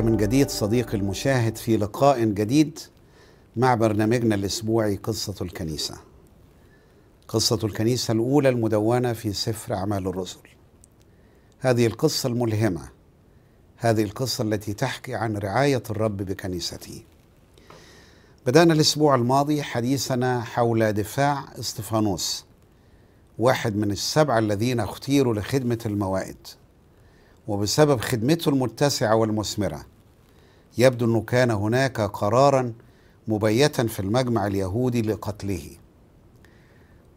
من جديد صديقي المشاهد في لقاء جديد مع برنامجنا الاسبوعي قصه الكنيسه. قصه الكنيسه الاولى المدونه في سفر اعمال الرسل. هذه القصه الملهمه. هذه القصه التي تحكي عن رعايه الرب بكنيسته. بدانا الاسبوع الماضي حديثنا حول دفاع استفانوس واحد من السبعه الذين اختيروا لخدمه الموائد. وبسبب خدمته المتسعة والمثمرة يبدو أنه كان هناك قرارا مبيتا في المجمع اليهودي لقتله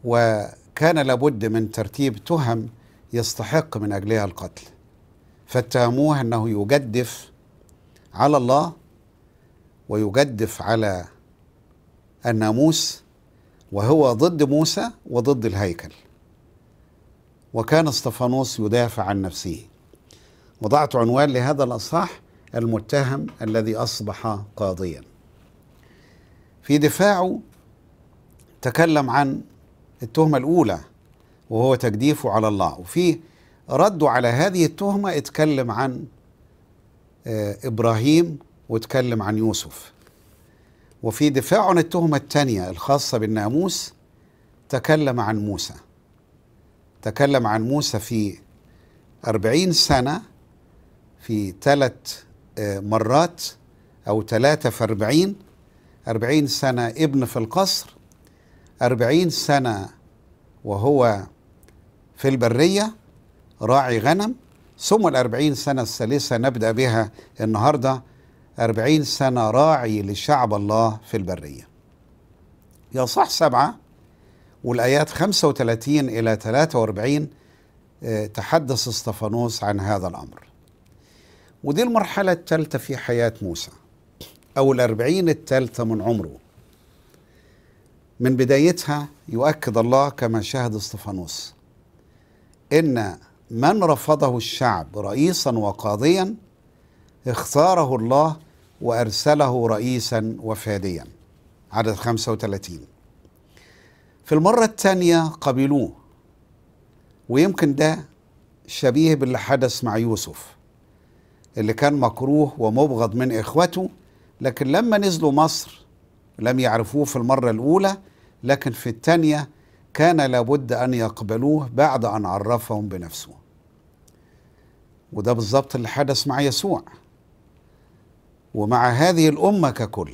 وكان لابد من ترتيب تهم يستحق من أجلها القتل فاتهموه أنه يجدف على الله ويجدف على الناموس وهو ضد موسى وضد الهيكل وكان استفانوس يدافع عن نفسه وضعت عنوان لهذا الأصحاح المتهم الذي أصبح قاضيا في دفاعه تكلم عن التهمة الأولى وهو تجديفه على الله وفي رده على هذه التهمة اتكلم عن آه، إبراهيم واتكلم عن يوسف وفي دفاعه عن التهمة الثانية الخاصة بالناموس تكلم عن موسى تكلم عن موسى في أربعين سنة في ثلاث آه، مرات أو ثلاثة في أربعين أربعين سنة ابن في القصر أربعين سنة وهو في البرية راعي غنم ثم الأربعين سنة الثالثة نبدأ بها النهاردة أربعين سنة راعي لشعب الله في البرية يا صح سبعة والآيات 35 إلى 43 آه، تحدث استفانوس عن هذا الأمر ودي المرحلة الثالثة في حياة موسى أو الأربعين الثالثة من عمره من بدايتها يؤكد الله كما شاهد استفانوس إن من رفضه الشعب رئيسا وقاضيا اختاره الله وأرسله رئيسا وفاديا عدد 35 في المرة الثانية قبلوه ويمكن ده شبيه باللي حدث مع يوسف اللي كان مكروه ومبغض من إخوته لكن لما نزلوا مصر لم يعرفوه في المرة الأولى لكن في الثانية كان لابد أن يقبلوه بعد أن عرفهم بنفسه وده بالظبط اللي حدث مع يسوع ومع هذه الأمة ككل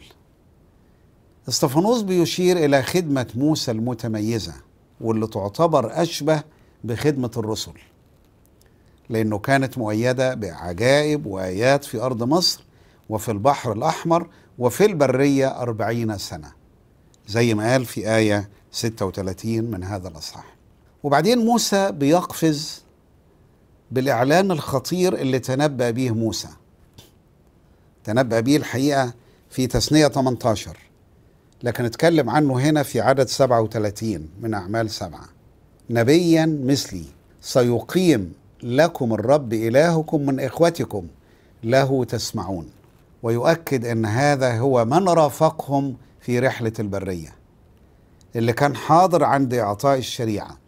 استفانوس بيشير إلى خدمة موسى المتميزة واللي تعتبر أشبه بخدمة الرسل لأنه كانت مؤيدة بعجائب وآيات في أرض مصر وفي البحر الأحمر وفي البرية أربعين سنة زي ما قال في آية 36 من هذا الأصحاح وبعدين موسى بيقفز بالإعلان الخطير اللي تنبأ به موسى تنبأ به الحقيقة في تثنية 18 لكن اتكلم عنه هنا في عدد 37 من أعمال سبعة نبيا مثلي سيقيم لكم الرب إلهكم من إخوتكم له تسمعون ويؤكد أن هذا هو من رافقهم في رحلة البرية اللي كان حاضر عند إعطاء الشريعة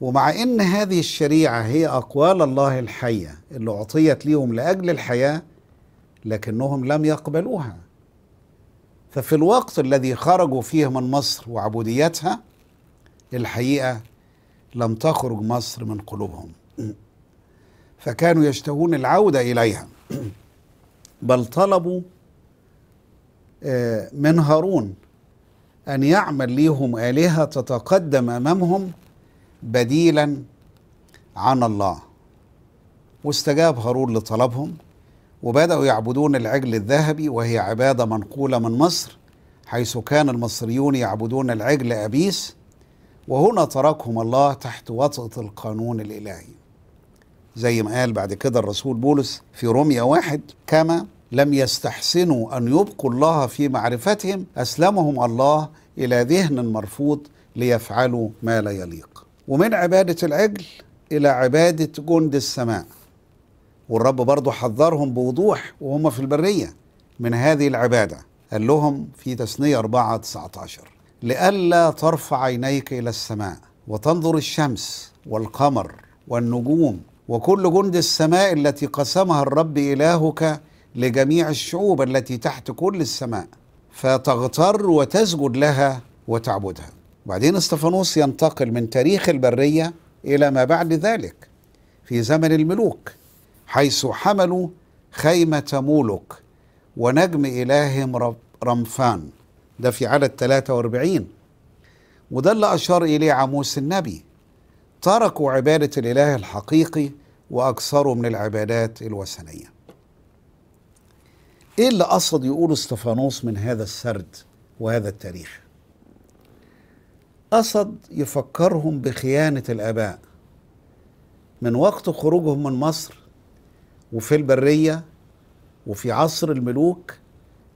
ومع أن هذه الشريعة هي أقوال الله الحية اللي أعطيت ليهم لأجل الحياة لكنهم لم يقبلوها ففي الوقت الذي خرجوا فيه من مصر وعبوديتها الحقيقة لم تخرج مصر من قلوبهم فكانوا يشتهون العودة إليها بل طلبوا آه، من هارون أن يعمل ليهم آلهة تتقدم أمامهم بديلا عن الله واستجاب هارون لطلبهم وبدأوا يعبدون العجل الذهبي وهي عبادة منقولة من مصر حيث كان المصريون يعبدون العجل أبيس وهنا تركهم الله تحت وطأة القانون الإلهي زي ما قال بعد كده الرسول بولس في روميا واحد كما لم يستحسنوا أن يبقوا الله في معرفتهم أسلمهم الله إلى ذهن مرفوض ليفعلوا ما لا يليق ومن عبادة العجل إلى عبادة جند السماء والرب برضه حذرهم بوضوح وهم في البرية من هذه العبادة قال لهم في تثنية 4 19 لئلا ترفع عينيك الى السماء وتنظر الشمس والقمر والنجوم وكل جند السماء التي قسمها الرب الهك لجميع الشعوب التي تحت كل السماء فتغتر وتسجد لها وتعبدها وبعدين استفانوس ينتقل من تاريخ البريه الى ما بعد ذلك في زمن الملوك حيث حملوا خيمه مولك ونجم الههم رمفان ده في عدد 43 وده اللي أشار إليه عموس النبي تركوا عبادة الإله الحقيقي وأكثروا من العبادات الوثنية إيه اللي قصد يقوله استفانوس من هذا السرد وهذا التاريخ قصد يفكرهم بخيانة الآباء من وقت خروجهم من مصر وفي البرية وفي عصر الملوك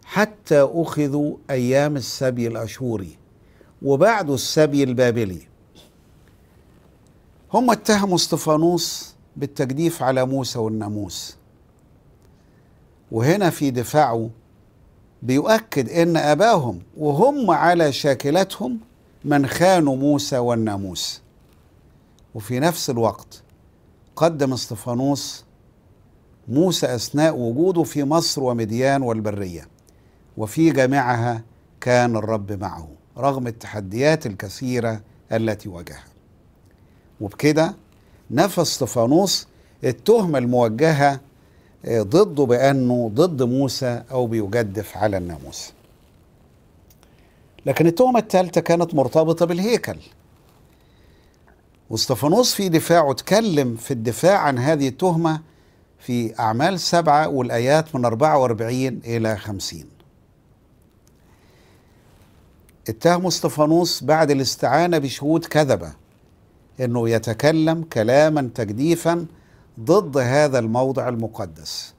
حتى أخذوا أيام السبي الأشوري وبعده السبي البابلي هم اتهموا استفانوس بالتجديف على موسى والناموس وهنا في دفاعه بيؤكد ان اباهم وهم على شاكلتهم من خانوا موسى والناموس وفي نفس الوقت قدم استفانوس موسى اثناء وجوده في مصر ومديان والبريه وفي جميعها كان الرب معه رغم التحديات الكثيرة التي واجهها وبكده نفى استفانوس التهمة الموجهة آه، ضده بأنه ضد موسى أو بيجدف على الناموس لكن التهمة الثالثة كانت مرتبطة بالهيكل واستفانوس في دفاعه اتكلم في الدفاع عن هذه التهمة في أعمال سبعة والآيات من 44 إلى 50 اتهم استفانوس بعد الاستعانة بشهود كذبة أنه يتكلم كلاما تجديفا ضد هذا الموضع المقدس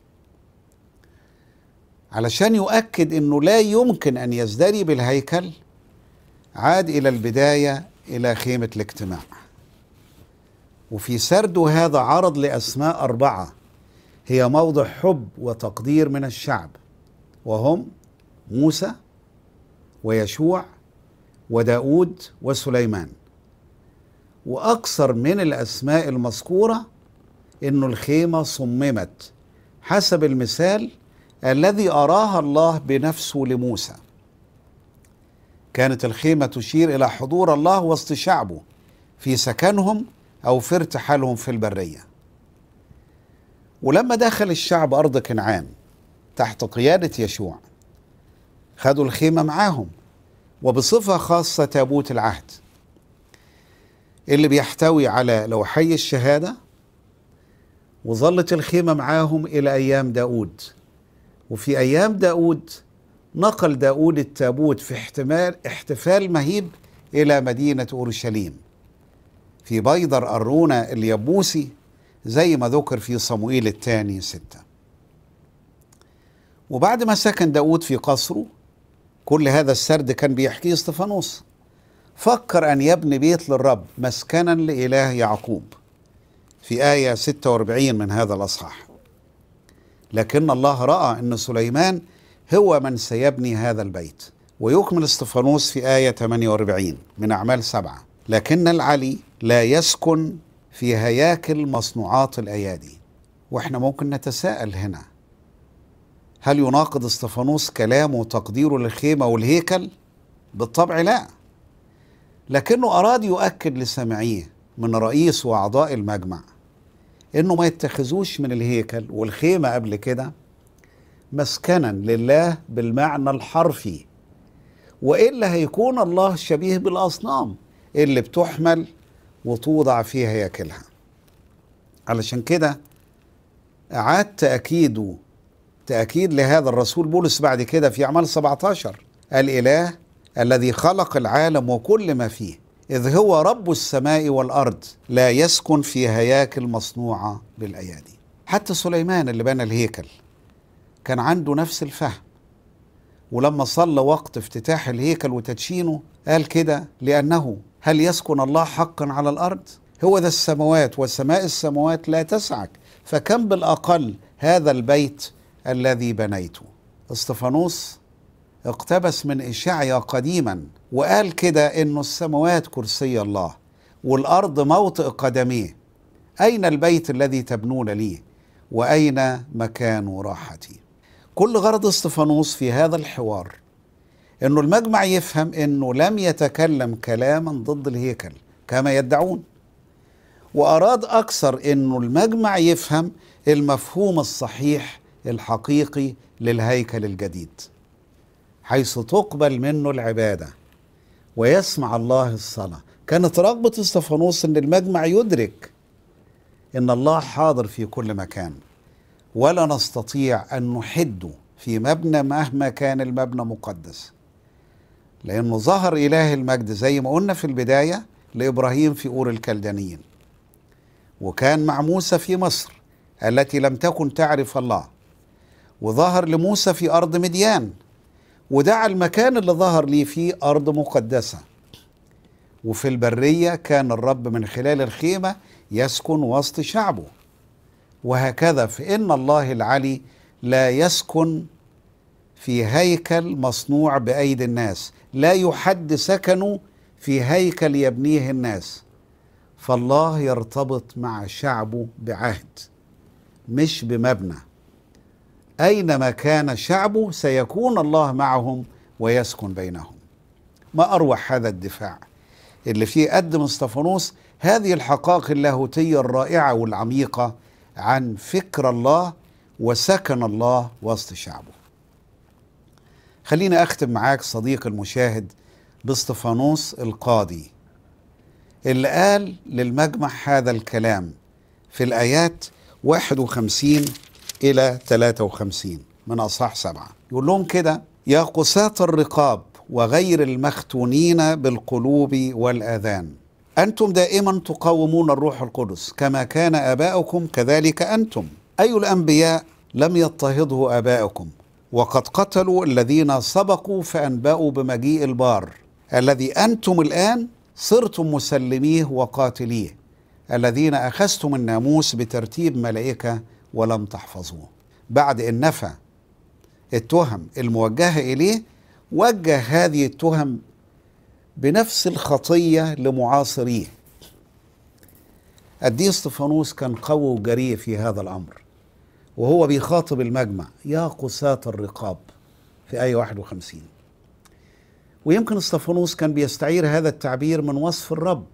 علشان يؤكد أنه لا يمكن أن يزدري بالهيكل عاد إلى البداية إلى خيمة الاجتماع وفي سرده هذا عرض لأسماء أربعة هي موضع حب وتقدير من الشعب وهم موسى ويشوع وداود وسليمان وأكثر من الأسماء المذكورة إنه الخيمة صممت حسب المثال الذي أراها الله بنفسه لموسى كانت الخيمة تشير إلى حضور الله وسط شعبه في سكنهم أو في ارتحالهم في البرية ولما دخل الشعب أرض كنعان تحت قيادة يشوع خدوا الخيمة معاهم وبصفة خاصة تابوت العهد اللي بيحتوي على لوحي الشهادة وظلت الخيمة معاهم إلى أيام داود وفي أيام داود نقل داود التابوت في احتمال احتفال مهيب إلى مدينة أورشليم في بيدر أرونة اليبوسي زي ما ذكر في صموئيل الثاني ستة وبعد ما سكن داود في قصره كل هذا السرد كان بيحكيه استفانوس فكر أن يبني بيت للرب مسكنا لإله يعقوب في آية 46 من هذا الأصحاح لكن الله رأى أن سليمان هو من سيبني هذا البيت ويكمل استفانوس في آية 48 من أعمال سبعة لكن العلي لا يسكن في هياكل مصنوعات الأيادي واحنا ممكن نتساءل هنا هل يناقض استفانوس كلامه وتقديره للخيمة والهيكل؟ بالطبع لا لكنه أراد يؤكد لسامعيه من رئيس وأعضاء المجمع إنه ما يتخذوش من الهيكل والخيمة قبل كده مسكنا لله بالمعنى الحرفي وإلا هيكون الله شبيه بالأصنام اللي بتحمل وتوضع في هياكلها علشان كده أعاد تأكيده تأكيد لهذا الرسول بولس بعد كده في أعمال 17 الإله الذي خلق العالم وكل ما فيه إذ هو رب السماء والأرض لا يسكن في هياكل مصنوعة بالأيادي حتى سليمان اللي بنى الهيكل كان عنده نفس الفهم ولما صلى وقت افتتاح الهيكل وتدشينه قال كده لأنه هل يسكن الله حقا على الأرض هو ذا السماوات وسماء السماوات لا تسعك فكم بالأقل هذا البيت الذي بنيته استفانوس اقتبس من إشعيا قديما وقال كده إنه السماوات كرسي الله والأرض موطئ قدميه أين البيت الذي تبنون لي وأين مكان راحتي كل غرض استفانوس في هذا الحوار انه المجمع يفهم انه لم يتكلم كلاما ضد الهيكل كما يدعون واراد اكثر انه المجمع يفهم المفهوم الصحيح الحقيقي للهيكل الجديد حيث تقبل منه العباده ويسمع الله الصلاه كانت رغبه استفانوس ان المجمع يدرك ان الله حاضر في كل مكان ولا نستطيع ان نحده في مبنى مهما كان المبنى مقدس لانه ظهر اله المجد زي ما قلنا في البدايه لابراهيم في اور الكلدانيين وكان مع موسى في مصر التي لم تكن تعرف الله وظهر لموسى في أرض مديان ودعا المكان اللي ظهر ليه فيه أرض مقدسة وفي البرية كان الرب من خلال الخيمة يسكن وسط شعبه وهكذا فإن الله العلي لا يسكن في هيكل مصنوع بأيدي الناس لا يحد سكنه في هيكل يبنيه الناس فالله يرتبط مع شعبه بعهد مش بمبنى أينما كان الشعب سيكون الله معهم ويسكن بينهم ما أروح هذا الدفاع اللي فيه قدم استفانوس هذه الحقائق اللاهوتية الرائعة والعميقة عن فكر الله وسكن الله وسط شعبه خليني أختم معاك صديق المشاهد باستفانوس القاضي اللي قال للمجمع هذا الكلام في الآيات 51 إلى 53 من أصحاح سبعة يقول لهم كده يا قساة الرقاب وغير المختونين بالقلوب والأذان أنتم دائما تقاومون الروح القدس كما كان آباؤكم كذلك أنتم أي الأنبياء لم يضطهده آباؤكم وقد قتلوا الذين سبقوا فأنبأوا بمجيء البار الذي أنتم الآن صرتم مسلميه وقاتليه الذين أخذتم الناموس بترتيب ملائكة ولم تحفظوه بعد ان نفى التهم الموجهه اليه وجه هذه التهم بنفس الخطيه لمعاصريه قد استفانوس كان قوي وجريء في هذا الامر وهو بيخاطب المجمع يا قساة الرقاب في آية 51 ويمكن استفانوس كان بيستعير هذا التعبير من وصف الرب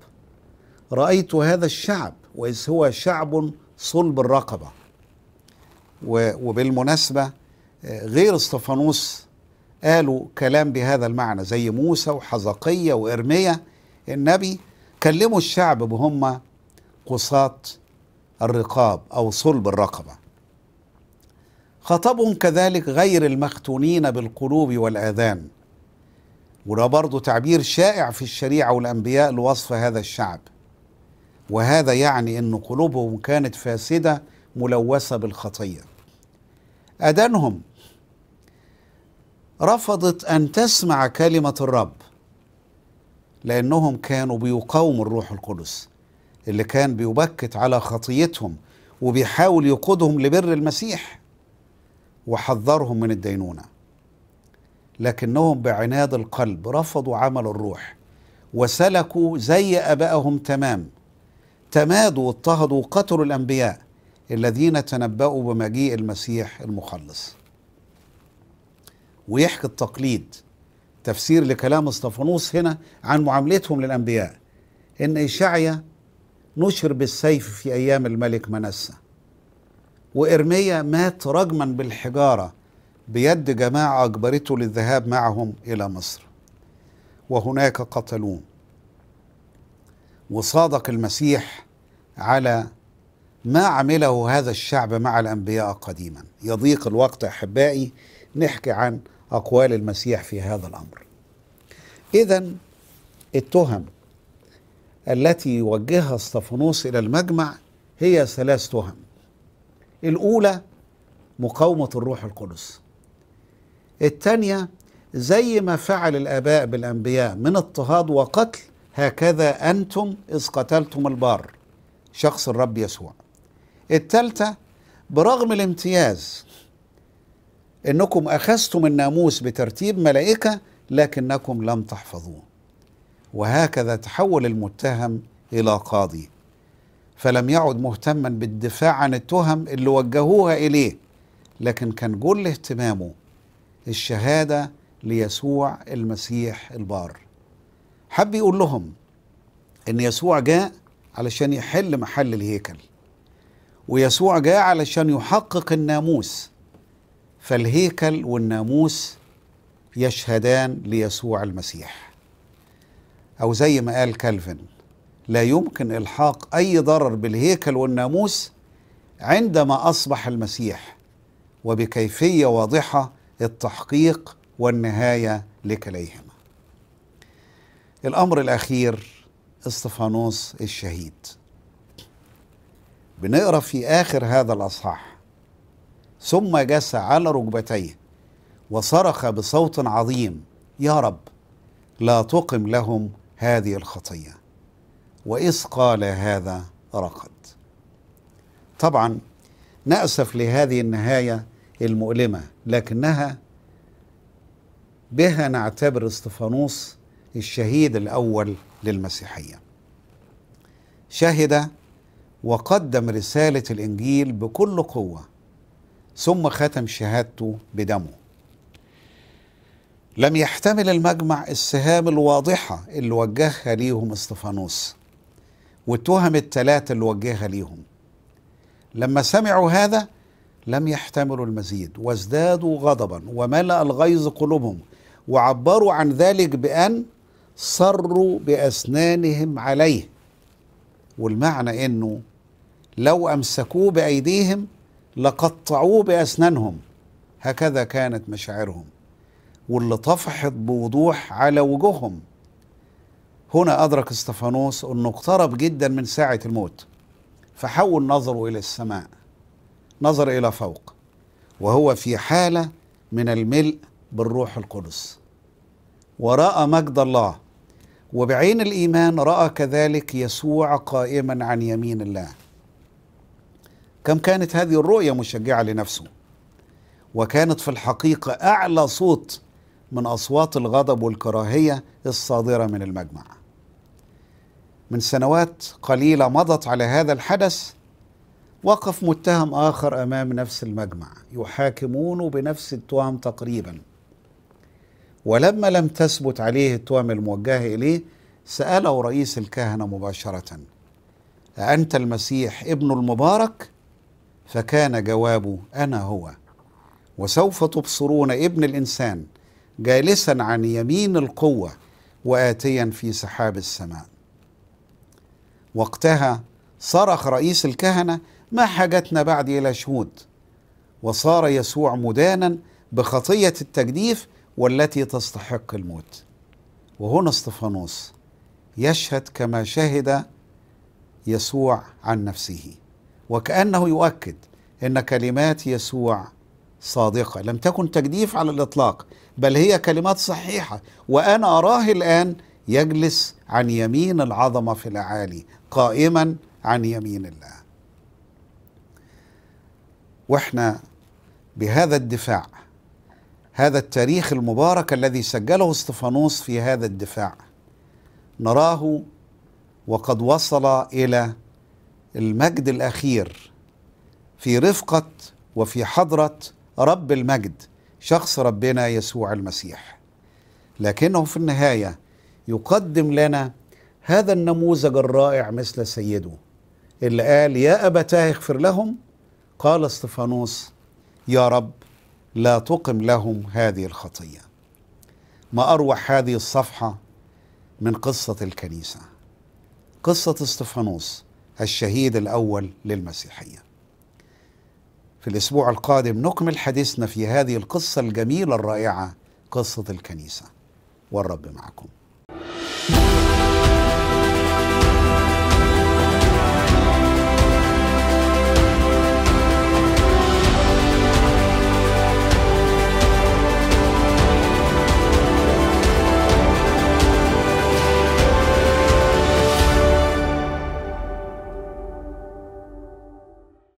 رأيت هذا الشعب وإذ هو شعب صلب الرقبة وبالمناسبة آه، غير استفانوس قالوا كلام بهذا المعنى زي موسى وحزقية وإرمية النبي كلموا الشعب بهم قصاط الرقاب أو صلب الرقبة خطبهم كذلك غير المختونين بالقلوب والآذان وده برضه تعبير شائع في الشريعة والأنبياء لوصف هذا الشعب وهذا يعني أن قلوبهم كانت فاسدة ملوثه بالخطيه اذانهم رفضت ان تسمع كلمه الرب لانهم كانوا بيقاوموا الروح القدس اللي كان بيبكت على خطيتهم وبيحاول يقودهم لبر المسيح وحذرهم من الدينونه لكنهم بعناد القلب رفضوا عمل الروح وسلكوا زي ابائهم تمام تمادوا واضطهدوا وقتلوا الانبياء الذين تنبأوا بمجيء المسيح المخلص ويحكي التقليد تفسير لكلام اسطفانوس هنا عن معاملتهم للأنبياء إن إشعيا نشر بالسيف في أيام الملك منسى وإرميا مات رجما بالحجارة بيد جماعة أجبرته للذهاب معهم إلى مصر وهناك قتلوه وصادق المسيح على ما عمله هذا الشعب مع الأنبياء قديما يضيق الوقت أحبائي نحكي عن أقوال المسيح في هذا الأمر إذا التهم التي وجهها استفانوس إلى المجمع هي ثلاث تهم الأولى مقاومة الروح القدس الثانية زي ما فعل الآباء بالأنبياء من اضطهاد وقتل هكذا أنتم إذ قتلتم البار شخص الرب يسوع الثالثة برغم الامتياز انكم اخذتم الناموس بترتيب ملائكة لكنكم لم تحفظوه وهكذا تحول المتهم الى قاضي فلم يعد مهتما بالدفاع عن التهم اللي وجهوها اليه لكن كان كل اهتمامه الشهاده ليسوع المسيح البار حب يقول لهم ان يسوع جاء علشان يحل محل الهيكل ويسوع جاء علشان يحقق الناموس فالهيكل والناموس يشهدان ليسوع المسيح او زي ما قال كالفن لا يمكن الحاق اي ضرر بالهيكل والناموس عندما اصبح المسيح وبكيفيه واضحه التحقيق والنهايه لكليهما الامر الاخير استفانوس الشهيد بنقرا في آخر هذا الأصحاح ثم جس على ركبتيه وصرخ بصوت عظيم يا رب لا تقم لهم هذه الخطية وإذ قال هذا رقد طبعا نأسف لهذه النهاية المؤلمة لكنها بها نعتبر استفانوس الشهيد الأول للمسيحية شهد وقدم رسالة الإنجيل بكل قوة ثم ختم شهادته بدمه لم يحتمل المجمع السهام الواضحة اللي وجهها ليهم استفانوس والتهم الثلاثة اللي وجهها ليهم لما سمعوا هذا لم يحتملوا المزيد وازدادوا غضبا وملأ الغيظ قلوبهم وعبروا عن ذلك بأن صروا بأسنانهم عليه والمعنى أنه لو امسكوه بايديهم لقطعوه باسنانهم هكذا كانت مشاعرهم واللي طفحت بوضوح على وجوههم هنا أدرك استفانوس أنه اقترب جدا من ساعة الموت فحول نظره إلى السماء نظر إلى فوق وهو في حالة من الملء بالروح القدس ورأى مجد الله وبعين الإيمان رأى كذلك يسوع قائما عن يمين الله كم كانت هذه الرؤية مشجعة لنفسه وكانت في الحقيقة أعلى صوت من أصوات الغضب والكراهية الصادرة من المجمع من سنوات قليلة مضت على هذا الحدث وقف متهم آخر أمام نفس المجمع يحاكمونه بنفس التهم تقريبا ولما لم تثبت عليه التهم الموجهة إليه سأله رئيس الكهنة مباشرة أأنت المسيح ابن المبارك؟ فكان جوابه انا هو وسوف تبصرون ابن الانسان جالسا عن يمين القوه واتيا في سحاب السماء وقتها صرخ رئيس الكهنه ما حاجتنا بعد الى شهود وصار يسوع مدانا بخطيه التجديف والتي تستحق الموت وهنا استفانوس يشهد كما شهد يسوع عن نفسه وكأنه يؤكد أن كلمات يسوع صادقة لم تكن تجديف على الإطلاق بل هي كلمات صحيحة وأنا أراه الآن يجلس عن يمين العظمة في الأعالي قائما عن يمين الله وإحنا بهذا الدفاع هذا التاريخ المبارك الذي سجله استفانوس في هذا الدفاع نراه وقد وصل إلى المجد الأخير في رفقة وفي حضرة رب المجد شخص ربنا يسوع المسيح لكنه في النهاية يقدم لنا هذا النموذج الرائع مثل سيده اللي قال يا أبتاه اغفر لهم قال استفانوس يا رب لا تقم لهم هذه الخطية ما أروح هذه الصفحة من قصة الكنيسة قصة استفانوس الشهيد الأول للمسيحية في الأسبوع القادم نكمل حديثنا في هذه القصة الجميلة الرائعة قصة الكنيسة والرب معكم